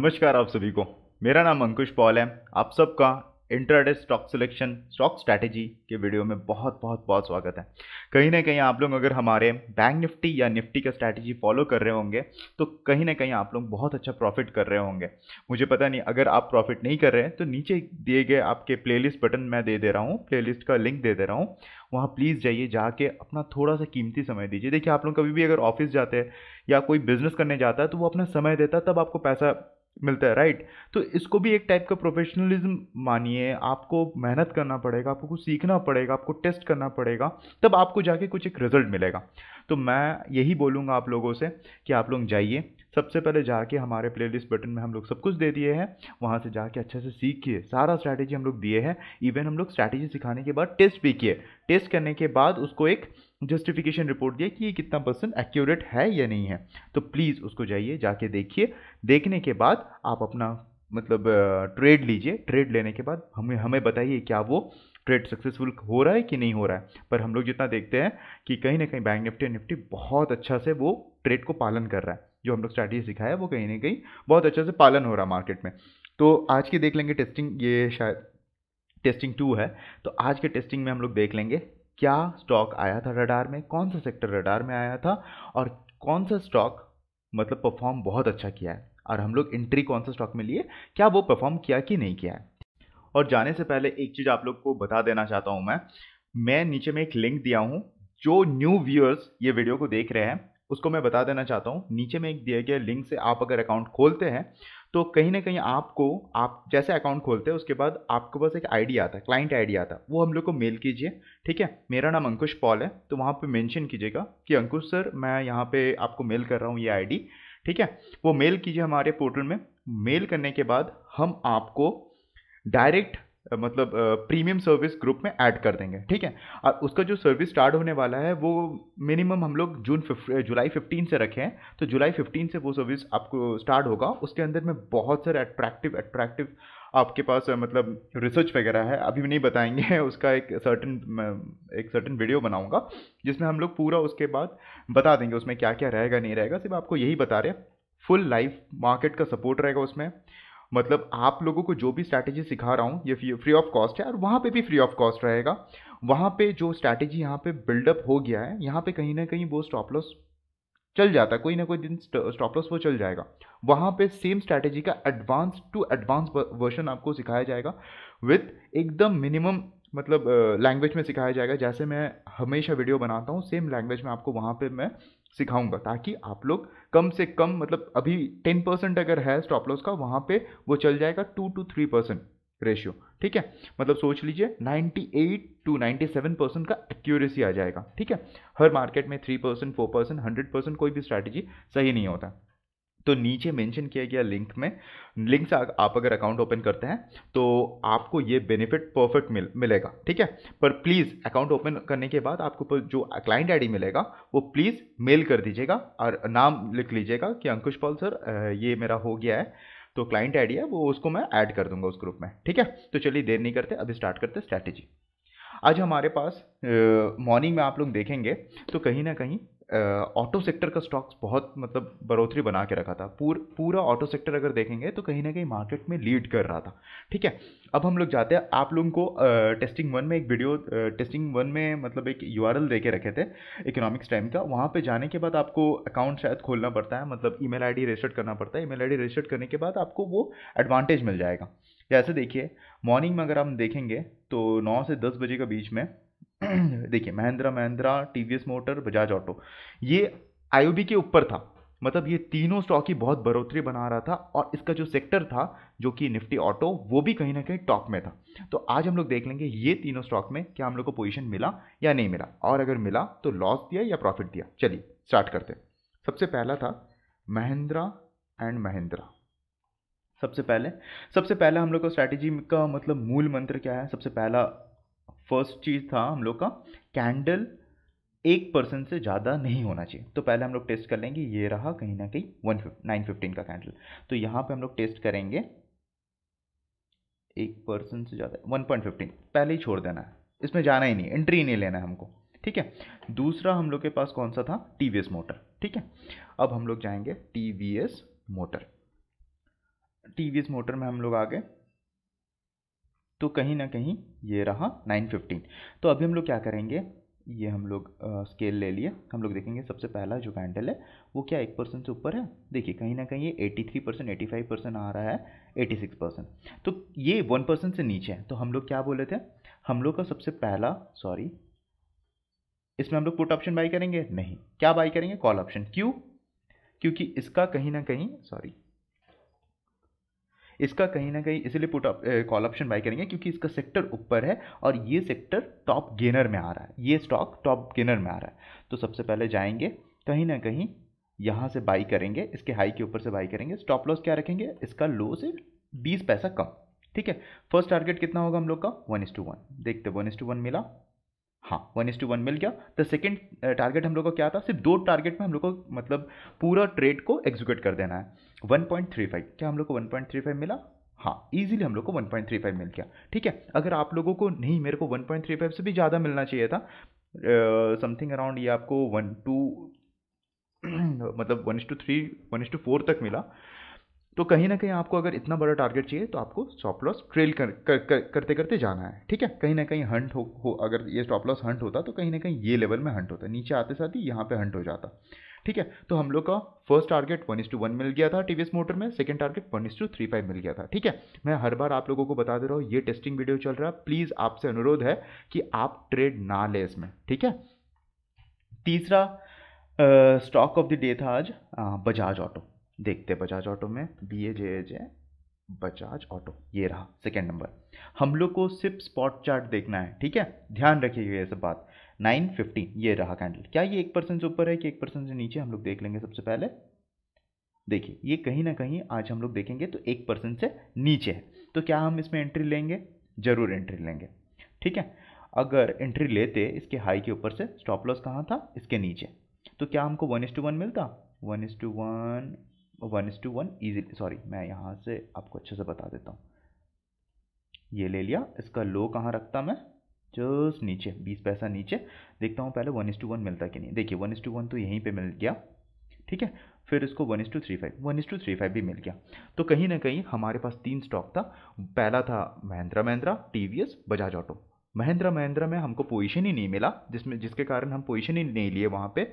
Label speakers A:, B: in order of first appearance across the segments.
A: नमस्कार आप सभी को मेरा नाम अंकुश पॉल है आप सबका intraday stock selection stock strategy के वीडियो में बहुत बहुत बहुत स्वागत है कहीं ना कहीं आप लोग अगर हमारे बैंक निफ्टी या निफ्टी का स्ट्रैटेजी फॉलो कर रहे होंगे तो कहीं ना कहीं आप लोग बहुत अच्छा प्रॉफिट कर रहे होंगे मुझे पता नहीं अगर आप प्रॉफिट नहीं कर रहे हैं तो नीचे दिए गए आपके प्लेलिस्ट बटन मैं दे दे रहा हूँ प्ले का लिंक दे दे रहा हूँ वहाँ प्लीज़ जाइए जाके अपना थोड़ा सा कीमती समय दीजिए देखिए आप लोग कभी भी अगर ऑफिस जाते हैं या कोई बिजनेस करने जाता है तो वो अपना समय देता है तब आपको पैसा मिलता है राइट तो इसको भी एक टाइप का प्रोफेशनलिज्म मानिए आपको मेहनत करना पड़ेगा आपको कुछ सीखना पड़ेगा आपको टेस्ट करना पड़ेगा तब आपको जाके कुछ एक रिजल्ट मिलेगा तो मैं यही बोलूँगा आप लोगों से कि आप लोग जाइए सबसे पहले जाके हमारे प्लेलिस्ट बटन में हम लोग सब कुछ दे दिए हैं वहाँ से जाके अच्छे से सीखिए सारा स्ट्रैटेजी हम लोग दिए हैं इवन हम लोग स्ट्रैटेजी सिखाने के बाद टेस्ट भी किए टेस्ट करने के बाद उसको एक जस्टिफिकेशन रिपोर्ट दिया कि ये कितना परसेंट एक्यूरेट है या नहीं है तो प्लीज़ उसको जाइए जाके देखिए देखने के बाद आप अपना मतलब ट्रेड लीजिए ट्रेड लेने के बाद हमें हमें बताइए क्या वो ट्रेड सक्सेसफुल हो रहा है कि नहीं हो रहा है पर हम लोग जितना देखते हैं कि कहीं ना कहीं बैंक निफ्टी निफ्टी बहुत अच्छा से वो ट्रेड को पालन कर रहा है जो हम लोग स्ट्रैटेजी सिखाया है वो कहीं ना कहीं बहुत अच्छा से पालन हो रहा है मार्केट में तो आज के देख लेंगे टेस्टिंग ये शायद टेस्टिंग टू है तो आज के टेस्टिंग में हम लोग देख लेंगे क्या स्टॉक आया था रडार में कौन सा सेक्टर रडार में आया था और कौन सा स्टॉक मतलब परफॉर्म बहुत अच्छा किया है और हम लोग एंट्री कौन सा स्टॉक में लिए क्या वो परफॉर्म किया कि नहीं किया है और जाने से पहले एक चीज़ आप लोग को बता देना चाहता हूँ मैं मैं नीचे में एक लिंक दिया हूँ जो न्यू व्यूअर्स ये वीडियो को देख रहे हैं उसको मैं बता देना चाहता हूँ नीचे में एक दिया गया लिंक से आप अगर अकाउंट खोलते हैं तो कहीं ना कहीं आपको आप जैसे अकाउंट खोलते हैं उसके बाद आपको बस एक आईडी आता है क्लाइंट आईडी आता है वो हम लोग को मेल कीजिए ठीक है मेरा नाम अंकुश पॉल है तो वहाँ पे मेंशन कीजिएगा कि अंकुश सर मैं यहाँ पे आपको मेल कर रहा हूँ ये आईडी ठीक है वो मेल कीजिए हमारे पोर्टल में मेल करने के बाद हम आपको डायरेक्ट मतलब प्रीमियम सर्विस ग्रुप में ऐड कर देंगे ठीक है और उसका जो सर्विस स्टार्ट होने वाला है वो मिनिमम हम लोग जून जुलाई फिफ्टीन से रखे हैं तो जुलाई फिफ्टीन से वो सर्विस आपको स्टार्ट होगा उसके अंदर में बहुत सारे अट्रैक्टिव अट्रैक्टिव आपके पास मतलब रिसर्च वगैरह है अभी नहीं बताएंगे उसका एक सर्टन एक सर्टन वीडियो बनाऊंगा जिसमें हम लोग पूरा उसके बाद बता देंगे उसमें क्या क्या रहेगा नहीं रहेगा सिर्फ आपको यही बता रहे फुल लाइफ मार्केट का सपोर्ट रहेगा उसमें मतलब आप लोगों को जो भी स्ट्रैटेजी सिखा रहा हूँ ये फ्री ऑफ कॉस्ट है और वहाँ पे भी फ्री ऑफ कॉस्ट रहेगा वहाँ पे जो स्ट्रैटेजी यहाँ पे बिल्डअप हो गया है यहाँ पे कहीं ना कहीं वो स्टॉप लॉस चल जाता है कोई ना कोई दिन स्टॉप लॉस वो चल जाएगा वहाँ पे सेम स्ट्रैटेजी का एडवांस टू एडवांस वर्जन आपको सिखाया जाएगा विथ एकदम मिनिमम मतलब लैंग्वेज में सिखाया जाएगा जैसे मैं हमेशा वीडियो बनाता हूँ सेम लैंग्वेज में आपको वहाँ पे मैं सिखाऊंगा ताकि आप लोग कम से कम मतलब अभी टेन परसेंट अगर है स्टॉप लॉस का वहाँ पे वो चल जाएगा two to three percent ratio ठीक है मतलब सोच लीजिए 98 टू 97 परसेंट का एक्यूरेसी आ जाएगा ठीक है हर मार्केट में 3 percent four percent hundred percent कोई भी स्ट्रैटेजी सही नहीं होता तो नीचे मेंशन किया गया लिंक में लिंक से आप अगर अकाउंट ओपन करते हैं तो आपको ये बेनिफिट परफेक्ट मिल मिलेगा ठीक है पर प्लीज़ अकाउंट ओपन करने के बाद आपको जो क्लाइंट आईडी मिलेगा वो प्लीज़ मेल कर दीजिएगा और नाम लिख लीजिएगा कि अंकुश पॉल सर ये मेरा हो गया है तो क्लाइंट आईडी है वो उसको मैं ऐड कर दूंगा उस ग्रुप में ठीक है तो चलिए देर नहीं करते अभी स्टार्ट करते स्ट्रैटेजी आज हमारे पास मॉर्निंग में आप लोग देखेंगे तो कहीं ना कहीं ऑटो सेक्टर का स्टॉक्स बहुत मतलब बढ़ोतरी बना के रखा था पूर, पूरा ऑटो सेक्टर अगर देखेंगे तो कहीं ना कहीं मार्केट में लीड कर रहा था ठीक है अब हम लोग जाते हैं आप लोगों को टेस्टिंग वन में एक वीडियो टेस्टिंग वन में मतलब एक यू दे के रखे थे इकोनॉमिक्स टाइम का वहाँ पर जाने के बाद आपको अकाउंट शायद खोलना पड़ता है मतलब ई मेल रजिस्टर्ड करना पड़ता है ई मेल रजिस्टर्ड करने के बाद आपको वो एडवांटेज मिल जाएगा जैसे देखिए मॉर्निंग में अगर हम देखेंगे तो नौ से दस बजे के बीच में देखिए Mahindra Mahindra TVS motor Bajaj auto ये आईओबी के ऊपर था मतलब ये तीनों स्टॉक ही बहुत बढ़ोतरी बना रहा था और इसका जो सेक्टर था जो कि निफ्टी ऑटो वो भी कहीं ना कहीं टॉप में था तो आज हम लोग देख लेंगे ये तीनों स्टॉक में क्या हम लोग को पोजीशन मिला या नहीं मिला और अगर मिला तो लॉस दिया या प्रॉफिट दिया चलिए स्टार्ट करते हैं सबसे पहला था महिंद्रा एंड महिंद्रा सबसे पहले सबसे पहले हम लोग का स्ट्रैटेजी का मतलब मूल मंत्र क्या है सबसे पहला फर्स्ट चीज़ था हम लोग का कैंडल एक परसेंट से ज़्यादा नहीं होना चाहिए तो पहले हम लोग टेस्ट कर लेंगे ये रहा कहीं ना कहीं वन नाइन फिफ्टीन का कैंडल तो यहाँ पे हम लोग टेस्ट करेंगे एक परसेंट से ज़्यादा वन पॉइंट फिफ्टीन पहले ही छोड़ देना है इसमें जाना ही नहीं एंट्री नहीं लेना है हमको ठीक है दूसरा हम लोग के पास कौन सा था टी मोटर ठीक है अब हम लोग जाएंगे टी मोटर टी मोटर में हम लोग आ गए तो कहीं ना कहीं ये रहा नाइन फिफ्टीन तो अभी हम लोग क्या करेंगे ये हम लोग स्केल ले लिए हम लोग देखेंगे सबसे पहला जो कैंडल है वो क्या एक परसेंट से ऊपर है देखिए कहीं ना कहीं ये eighty three percent eighty five percent आ रहा है एटी सिक्स परसेंट तो ये वन परसेंट से नीचे है तो हम लोग क्या बोले थे हम लोग का सबसे पहला सॉरी इसमें हम लोग पुट ऑप्शन बाई करेंगे नहीं क्या बाई करेंगे कॉल ऑप्शन क्यों क्योंकि इसका कहीं ना कहीं सॉरी इसका कहीं ना कहीं इसलिए put op call option buy करेंगे क्योंकि इसका सेक्टर ऊपर है और ये सेक्टर टॉप गेनर में आ रहा है ये स्टॉक टॉप गेनर में आ रहा है तो सबसे पहले जाएंगे कहीं ना कहीं यहाँ से बाई करेंगे इसके हाई के ऊपर से बाई करेंगे स्टॉप लॉस क्या रखेंगे इसका लो से बीस पैसा कम ठीक है फर्स्ट टारगेट कितना होगा हम लोग का वन इज टू वन देखते वन इज टू वन मिला हाँ वन इज टू वन मिल गया तो सेकेंड टारगेट हम लोग का क्या था सिर्फ दो टारगेट में हम लोग को मतलब पूरा ट्रेड को एग्जीक्यूट कर देना है 1.35 क्या हम लोग को 1.35 मिला हाँ इजीली हम लोग को 1.35 मिल गया ठीक है अगर आप लोगों को नहीं मेरे को 1.35 से भी ज़्यादा मिलना चाहिए था समथिंग uh, अराउंड ये आपको वन टू मतलब one two three one two four तक मिला तो कहीं ना कहीं आपको अगर इतना बड़ा टारगेट चाहिए तो आपको स्टॉप लॉस ट्रेल कर, कर, कर, करते करते जाना है ठीक है कहीं ना कहीं हंट हो, हो अगर ये स्टॉप लॉस हंट होता तो कहीं ना कहीं ये लेवल में हंट होता नीचे आते साथ ही यहाँ पे हंट हो जाता ठीक है तो हम लोग का first target one is to one मिल गया था टीवीएस मोटर में second target one is to three five मिल गया था ठीक है मैं हर बार आप लोगों को बता दे रहा हूँ ये टेस्टिंग वीडियो चल रहा है प्लीज़ आपसे अनुरोध है कि आप ट्रेड ना ले इसमें ठीक है तीसरा स्टॉक ऑफ द डे था आज बजाज ऑटो देखते बजाज ऑटो में B A J J Bajaj auto ये रहा सेकेंड नंबर हम लोग को सिर्फ स्पॉट चार्ट देखना है ठीक है ध्यान रखिएगा ये सब बात नाइन ये रहा कैंडल क्या ये एक परसेंट से ऊपर है कि एक परसेंट से नीचे हम लोग देख लेंगे सबसे पहले देखिए ये कहीं ना कहीं आज हम लोग देखेंगे तो एक परसेंट से नीचे है तो क्या हम इसमें एंट्री लेंगे ज़रूर एंट्री लेंगे ठीक है अगर एंट्री लेते इसके हाई के ऊपर से स्टॉप लॉस कहाँ था इसके नीचे तो क्या हमको वन इस टू वन मिलता one is to one one is to one easy sorry मैं यहाँ से आपको अच्छे से बता देता हूँ ये ले लिया इसका लो कहाँ रखता मैं जस्ट नीचे बीस पैसा नीचे देखता हूँ पहले वन इज टू वन मिलता कि नहीं देखिए वन इज टू वन तो यहीं पे मिल गया ठीक है फिर इसको one is to three five one is to three five भी मिल गया तो कहीं ना कहीं हमारे पास तीन स्टॉक था पहला था Mahindra Mahindra T V S Bajaj auto Mahindra Mahindra में हमको पोजिशन ही नहीं मिला जिसमें जिसके कारण हम पोजिशन ही नहीं लिए वहाँ पे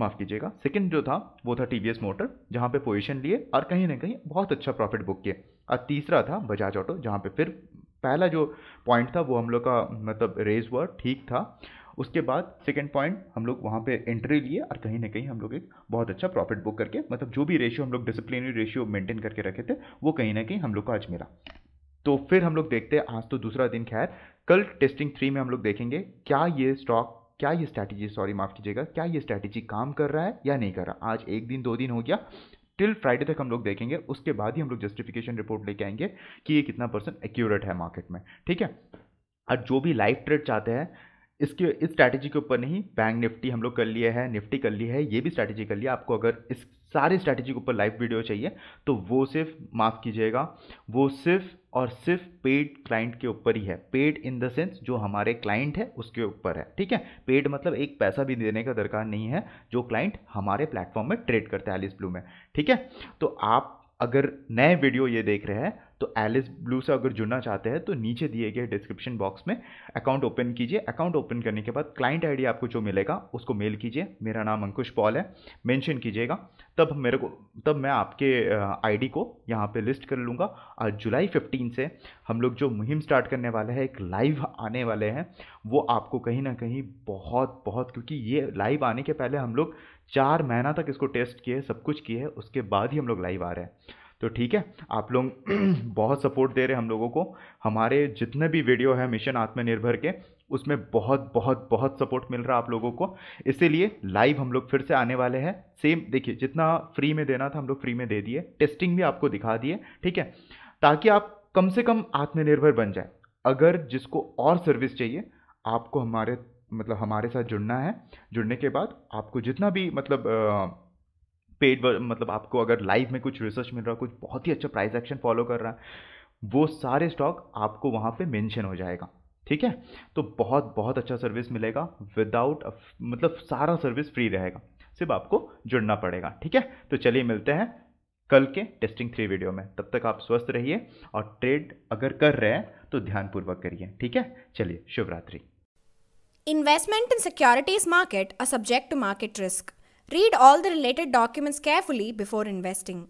A: माफ़ कीजिएगा सेकंड जो था वो था टीवीएस मोटर जहाँ पे पोजीशन लिए और कहीं ना कहीं बहुत अच्छा प्रॉफिट बुक किए और तीसरा था बजाज ऑटो जहाँ पे फिर पहला जो पॉइंट था वो हम लोग का मतलब रेज हुआ ठीक था उसके बाद सेकेंड पॉइंट हम लोग वहाँ पे एंट्री लिए और कहीं ना कहीं हम लोग एक बहुत अच्छा प्रॉफिट बुक करके मतलब जो भी रेशियो हम लोग डिसिप्लिनरी रेशियो मेंटेन करके रखे थे वो कहीं ना कहीं हम लोग को आज मिला तो फिर हम लोग देखते हैं आज तो दूसरा दिन खैर कल टेस्टिंग थ्री में हम लोग देखेंगे क्या ये स्टॉक क्या ये स्ट्रैटेजी सॉरी माफ़ कीजिएगा क्या ये स्ट्रैटेजी काम कर रहा है या नहीं कर रहा आज एक दिन दो दिन हो गया टिल फ्राइडे तक हम लोग देखेंगे उसके बाद ही हम लोग जस्टिफिकेशन रिपोर्ट लेके आएंगे कि ये कितना परसेंट एक्यूरेट है मार्केट में ठीक है और जो भी लाइव ट्रेड चाहते हैं इसके इस स्ट्रैटेजी के ऊपर नहीं बैंक निफ्टी हम लोग कर लिए हैं निफ्टी कर ली है ये भी स्ट्रैटेजी कर लिया आपको अगर इस सारी स्ट्रैटेजी के ऊपर लाइव वीडियो चाहिए तो वो सिर्फ माफ़ कीजिएगा वो सिर्फ और सिर्फ पेड क्लाइंट के ऊपर ही है पेड इन द सेंस जो हमारे क्लाइंट है उसके ऊपर है ठीक है पेड मतलब एक पैसा भी देने का दरकार नहीं है जो क्लाइंट हमारे प्लेटफॉर्म में ट्रेड करता है एलिस ब्लू में ठीक है तो आप अगर नए वीडियो ये देख रहे हैं तो एलिस ब्लू से अगर जुड़ना चाहते हैं तो नीचे दिए गए डिस्क्रिप्शन बॉक्स में अकाउंट ओपन कीजिए अकाउंट ओपन करने के बाद क्लाइंट आईडी आपको जो मिलेगा उसको मेल कीजिए मेरा नाम अंकुश पॉल है मेंशन कीजिएगा तब मेरे को तब मैं आपके आईडी को यहाँ पे लिस्ट कर लूँगा और जुलाई फिफ्टीन से हम लोग जो मुहिम स्टार्ट करने वाले हैं एक लाइव आने वाले हैं वो आपको कहीं ना कहीं बहुत बहुत क्योंकि ये लाइव आने के पहले हम लोग चार महीना तक इसको टेस्ट किए सब कुछ किए उसके बाद ही हम लोग लाइव आ रहे हैं तो ठीक है आप लोग बहुत सपोर्ट दे रहे हम लोगों को हमारे जितने भी वीडियो है मिशन आत्मनिर्भर के उसमें बहुत बहुत बहुत सपोर्ट मिल रहा आप लोगों को इसीलिए लाइव हम लोग फिर से आने वाले हैं सेम देखिए जितना फ्री में देना था हम लोग फ्री में दे दिए टेस्टिंग भी आपको दिखा दिए ठीक है ताकि आप कम से कम आत्मनिर्भर बन जाए अगर जिसको और सर्विस चाहिए आपको हमारे मतलब हमारे साथ जुड़ना है जुड़ने के बाद आपको जितना भी मतलब आ, पेड मतलब आपको अगर लाइव में कुछ रिसर्च मिल रहा है कुछ बहुत ही अच्छा प्राइस एक्शन फॉलो कर रहा है वो सारे स्टॉक आपको वहाँ पे मेंशन हो जाएगा ठीक है तो बहुत बहुत अच्छा सर्विस मिलेगा विदाउट मतलब सारा सर्विस फ्री रहेगा सिर्फ आपको जुड़ना पड़ेगा ठीक है तो चलिए मिलते हैं कल के टेस्टिंग थ्री वीडियो में तब तक आप स्वस्थ रहिए और ट्रेड अगर कर रहे हैं तो ध्यानपूर्वक करिए ठीक है चलिए शुभरात्रि investment in securities market are subject to market risk Read all the related documents carefully before investing.